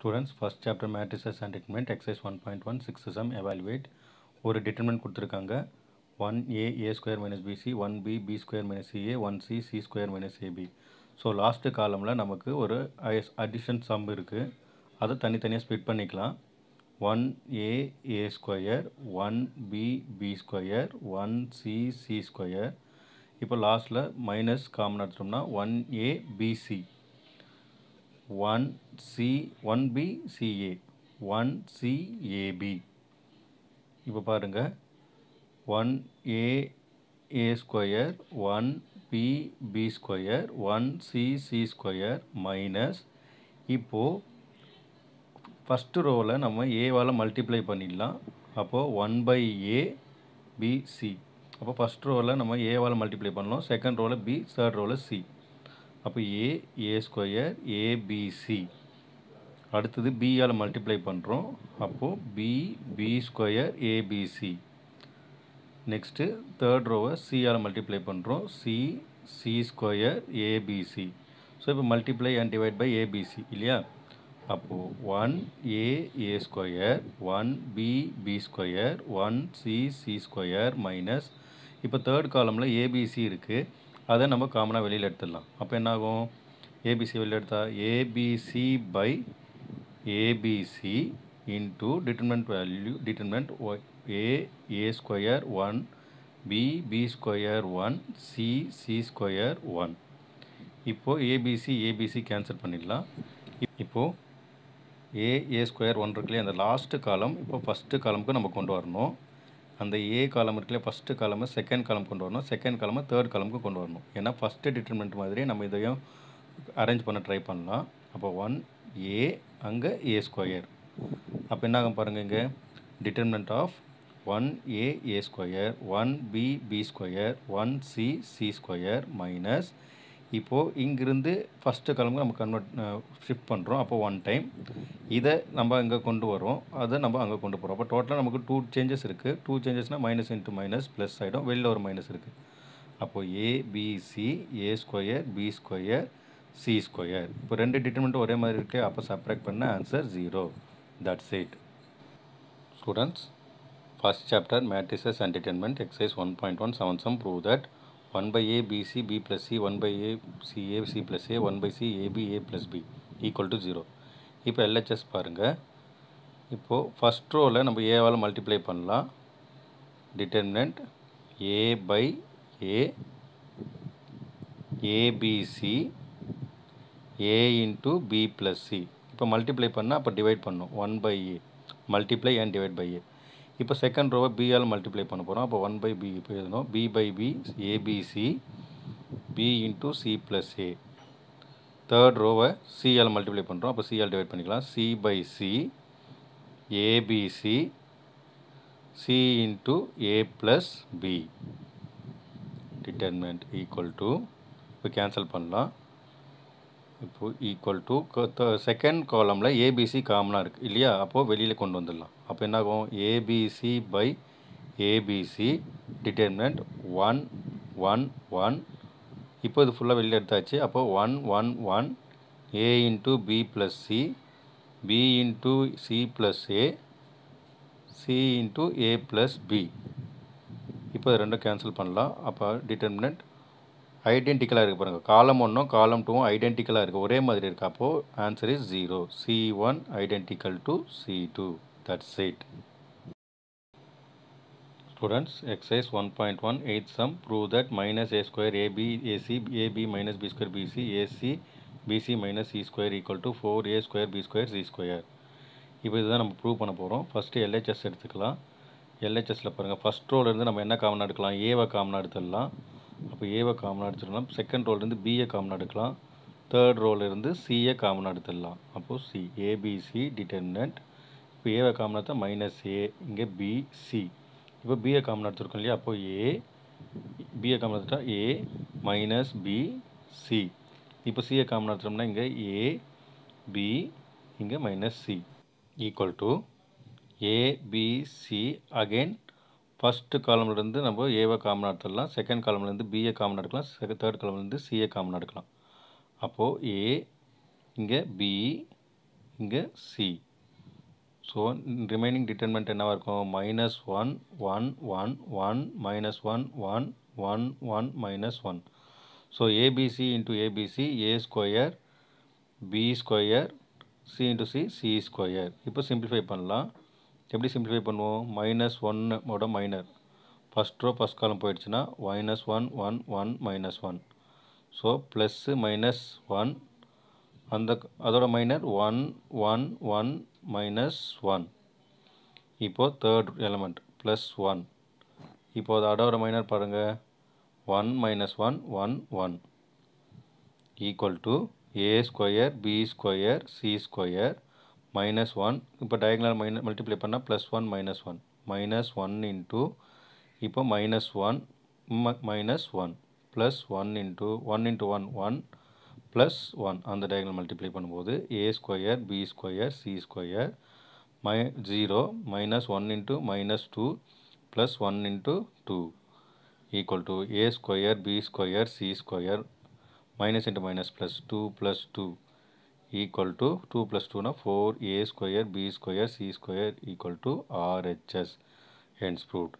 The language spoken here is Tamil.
students first chapter matrices and determinant exercise one point one six sum evaluate ஒரு டிட்டர்மெண்ட் கொடுத்துருக்காங்க one A A square minus BC one B B square minus A one C C square minus AB so last காலமில் நமக்கு ஒரு ஐஎஸ் அடிஷன் சம் இருக்குது அதை தனித்தனியாக ஸ்பிட் பண்ணிக்கலாம் one A A square one B B square one C C square இப்போ லாஸ்ட்டில் மைனஸ் காமன் எடுத்துட்டோம்னா one A BC one C one B CA one CAB இப்போ பாருங்கள் one A A square one B B square one C C square minus இப்போது ஃபஸ்ட்டு ரோவில் நம்ம ஏவால் மல்டிப்ளை பண்ணிடலாம் அப்போது one by A B C அப்போ ஃபஸ்ட் ரோவில் நம்ம ஏவால் மல்டிப்ளை பண்ணோம் செகண்ட் ரோவில் பி தேர்ட் ரோவில் சி அப்போ ஏ ஏ ஸ்கொயர் ஏபிசி அடுத்தது பியால் மல்டிப்ளை பண்ணுறோம் அப்போது B B square ABC next third ரோவை சியால் மல்டிப்ளை பண்ணுறோம் C C square ABC so இப்போ multiply and divide by ABC இல்லையா அப்போது one A A square one B B square one C C square minus இப்போ தேர்ட் காலமில் ஏபிசி இருக்குது அதை நம்ம காமனாக வெளியில் எடுத்துடலாம் அப்போ என்னாகும் ஏபிசி வெளியில் எடுத்தால் ABC by ABC into determinant value determinant A A square one B B square one C C square one இப்போது ஏபிசி ஏபிசி கேன்சல் பண்ணிடலாம் இப்போது ஏ ஏ ஸ்கொயர் ஒன் இருக்குல்லையே அந்த லாஸ்ட்டு காலம் இப்போ ஃபஸ்ட்டு காலமுக்கு நம்ம கொண்டு வரணும் அந்த ஏ காலம் இருக்குல்ல ஃபஸ்ட்டு காலம் செகண்ட் காலம் கொண்டு வரணும் செகண்ட் காலம் தேர்ட் காலமுக்கு கொண்டு வரணும் ஏன்னா ஃபஸ்ட்டு டிட்டர்மெண்ட் மாதிரி நம்ம இதையும் அரேஞ்ச் பண்ண ட்ரை பண்ணலாம் அப்போ ஒன் ஏ அங்கே ஏ ஸ்கொயர் அப்போ என்ன ஆகும் பாருங்கள் இங்கே determinant of one A A square one B B square one C C square minus இப்போது இங்கிருந்து ஃபஸ்ட்டு கிளம்பு நம்ம கன்வெர்ட் ஷிஃப்ட் பண்ணுறோம் அப்போ ஒன் டைம் இதை நம்ம இங்கே கொண்டு வரோம் அதை நம்ம அங்கே கொண்டு போகிறோம் அப்போ டோட்டலாக நமக்கு டூ சேஞ்சஸ் இருக்குது டூ சேஞ்சஸ்னால் மைனஸ் இன்ட்டு மைனஸ் ப்ளஸ் ஆகிடும் வெளியில் ஒரு மைனஸ் இருக்குது அப்போது ABC A square B square C square இப்போ ரெண்டு டிட்டர்மெண்ட்டும் ஒரே மாதிரி இருக்குது அப்போ சப்ராக்ட் பண்ண answer zero that's it students first chapter matrices and determinant exercise one point one seven sum prove that one by A BC B plus C one by A C A C plus A one by C AB A plus B equal to zero இப்போ எல்ஹெச்எஸ் பாருங்கள் இப்போது ஃபஸ்ட் ரோவில் நம்ம ஏவால் மல்டிப்ளை பண்ணலாம் determinant A by A ABC A into B plus C இப்போ மல்டிப்ளை பண்ணால் அப்போ டிவைட் பண்ணும் one by A multiply and divide by A இப்போ செகண்ட் ரோவை பிஆல் மல்டிப்ளை பண்ண போகிறோம் அப்போ ஒன் பை பி இப்போ எழுதணும் B by B ABC B into C plus A third ரோவை சிஆல் மல்டிப்ளை பண்ணுறோம் அப்போ சிஆல் டிவைட் பண்ணிக்கலாம் C by C ABC C into A plus B determinant equal to இப்போ கேன்சல் பண்ணலாம் இப்போது ஈக்குவல் டு செகண்ட் காலமில் ஏபிசி காமனாக இருக்குது இல்லையா அப்போது வெளியில் கொண்டு வந்துடலாம் அப்போ என்ன ஆகும் ABC by ABC determinant one one one இப்போ இது ஃபுல்லாக வெளியில் எடுத்தாச்சு அப்போ one one one A into B plus C B into C plus A C into A plus B இப்போ ரெண்டும் கேன்சல் பண்ணலாம் அப்போ டிட்டர்மினன்ட் ஐடென்டிக்கலாக இருக்குது பாருங்கள் காலம் ஒன்றும் காலம் டூவும் ஐடென்டிக்கலாக இருக்குது ஒரே மாதிரி இருக்குது அப்போது answer is zero C one identical to C two that's it students exercise one point one eight sum prove that minus A square AB AC AB minus B square BC AC BC minus C square equal to four A square B square C square இப்போ இதுதான் நம்ம ப்ரூவ் பண்ண போகிறோம் ஃபஸ்ட்டு எல்ஹெச்எஸ் எடுத்துக்கலாம் எல்ஹெச்எஸில் பாருங்கள் ஃபஸ்ட் ரோலேருந்து நம்ம என்ன காமனாக எடுக்கலாம் ஏவை காமனாக எடுத்துடலாம் அப்போ ஏவை காமனாக எடுத்துடலாம் செகண்ட் ரோலேருந்து பிஏ காமனாக எடுக்கலாம் தேர்ட் ரோலேருந்து சிஏ காமனாக எடுத்துடலாம் அப்போது சி ஏபிசி டிட்டர்மினன்ட் இப்போ ஏவை காமனாக தான் மைனஸ் ஏ இங்கே பிசி இப்போ பிஏ காமனாக எடுத்துருக்கோம் இல்லையா அப்போது ஏ பிஏ காமனாக எடுத்துட்டா ஏ மைனஸ் பி சி இப்போ சிஏ காமனாக எடுத்துட்டோம்னா இங்கே ஏ பி இங்கே minus C equal to ABC again first காலம்லேருந்து நம்ம ஏவை காமன் எடுத்துடலாம் செகண்ட் காலம்லேருந்து பிஏ காமன் எடுக்கலாம் செக தேர்ட் காலம்லேருந்து சிஏ காமன் எடுக்கலாம் அப்போது ஏ இங்கே பி இங்கே சி ஸோ ரிமைனிங் டிட்டர்மெண்ட் என்னவாக இருக்கும் minus one one one one minus one one one one minus one so ABC into ABC A square B square C into C C square இப்போ சிம்பிளிஃபை பண்ணலாம் எப்படி சிம்பிளிஃபை பண்ணுவோம் மைனஸ் ஒன்னோட minor first row first column போயிடுச்சுன்னா minus one one one minus one so plus minus one அந்த அதோட minor one one one minus one இப்போது தேர்ட் எலமெண்ட் ப்ளஸ் ஒன் இப்போ அது அதோட மைனர் பாருங்கள் one minus one one one equal to A square B square C square minus one இப்போ டயக்னல் மைன மல்டிப்ளை பண்ணால் plus one minus one minus one into இப்போ மைனஸ் ஒன் ம minus one plus one into one into one one plus one அந்த டயக்னல் மல்டிப்ளை பண்ணும்போது A square B square C square மை zero minus one into minus two plus one into two equal to A square B square C square minus into minus plus two plus two equal to 2 plus 2 na 4 a square b square c square equal to RHS hence proved